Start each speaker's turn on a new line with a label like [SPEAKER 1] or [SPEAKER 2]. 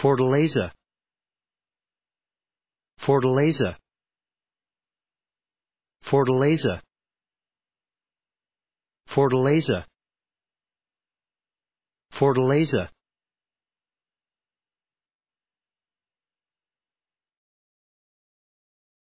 [SPEAKER 1] Fortaleza Fortaleza Fortaleza Fortaleza Fortaleza